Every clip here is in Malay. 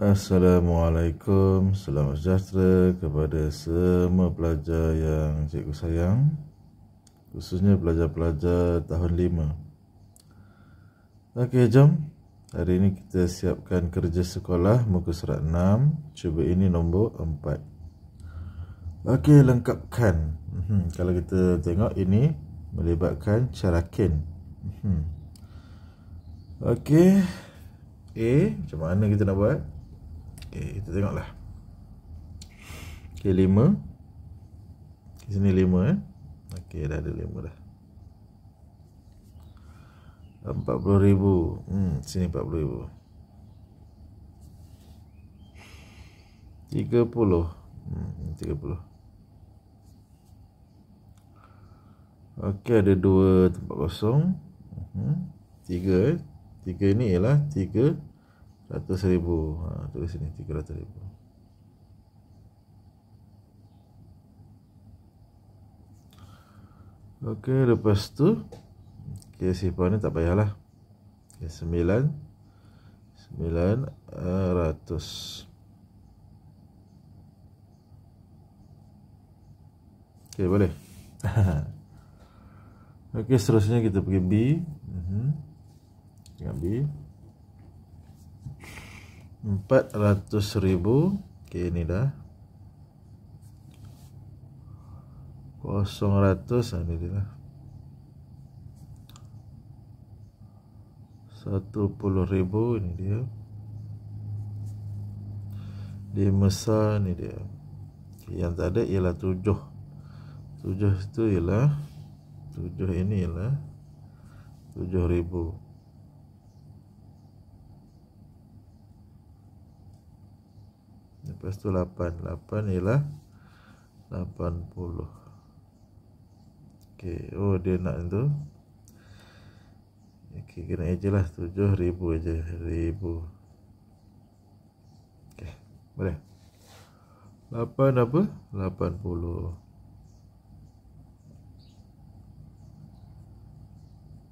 Assalamualaikum, selamat sejahtera kepada semua pelajar yang cikgu sayang khususnya pelajar-pelajar tahun 5 Okey, jom hari ini kita siapkan kerja sekolah muka surat 6 cuba ini nombor 4 Okey, lengkapkan hmm, kalau kita tengok ini melibatkan carakin hmm. Okey A, macam mana kita nak buat? Okey, eh, kita tengoklah. Okey, lima. Di sini lima eh. Okey, dah ada lima dah. Empat puluh ribu. Hmm, sini empat puluh ribu. Tiga puluh. Hmm, tiga puluh. Okey, ada dua tempat kosong. Hmm, tiga, 3 eh. 3 ni ialah tiga. Seratus ribu ha, Tulis sini tiga ratus ribu Okey, lepas tu Kes hipa ni tak payahlah Kes sembilan Sembilan eh, Ratus Okey, boleh Okey, seterusnya kita pergi B uh-huh. Mhm. Dengan B Empat ratus ribu okay, ini dah ratus, ah, ini dia lah. Satu puluh ribu ini dia di mesa ini dia okay, yang tak ada ialah tujuh. Tujuh itu ialah tujuh ini ialah tujuh ribu Lepas tu 8 8 ialah 80 Okay, oh dia nak tu Okey, kena aje lah ribu aje ribu. Okay, boleh 8 apa? 80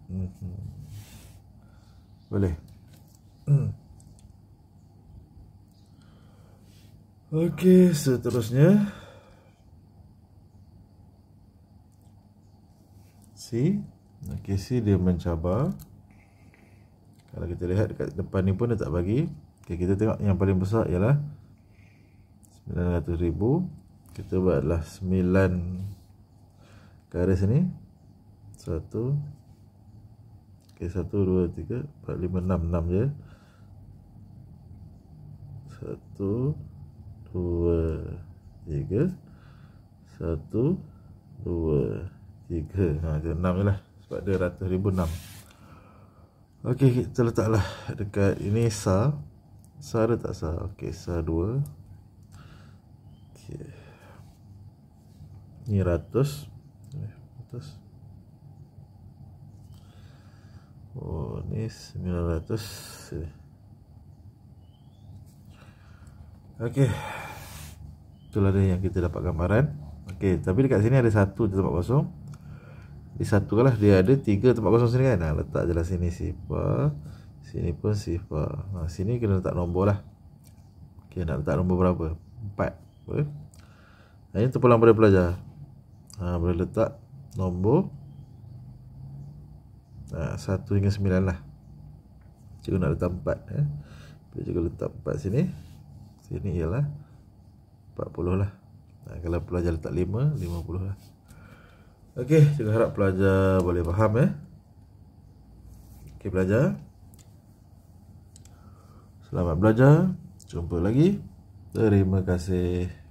Hmm. Boleh. Okey, seterusnya. C. Okey, C dia mencabar. Kalau kita lihat dekat depan ni pun dia tak bagi. Okey, kita tengok yang paling besar ialah 900,000. Kita buatlah 9 garis ni. 1 Okay, 1, 2, 3, 4, 5, 6, 6 je 1, dua, tiga, satu, dua, tiga. Ha, dia enam je lah. Sebab dia ratus ribu enam. Okey, kita letaklah dekat ini sa. Sa ada tak sa? Okey, sa dua. Okey. Ini ratus. Ratus. Eh, oh, ni sembilan ratus. Okey itulah dia yang kita dapat gambaran Okey, tapi dekat sini ada satu tempat kosong satu lah dia ada tiga tempat kosong sini kan nah, letak je lah sini sifar sini pun sifar nah, sini kena letak nombor lah okay, nak letak nombor berapa? empat okay. ini terpulang pada pelajar ha, boleh letak nombor ha, satu hingga sembilan lah cikgu nak letak empat eh. cikgu letak empat sini sini ialah 40 lah ha, Kalau pelajar letak 5, 50 lah Ok, saya harap pelajar boleh faham eh Ok pelajar Selamat belajar Jumpa lagi Terima kasih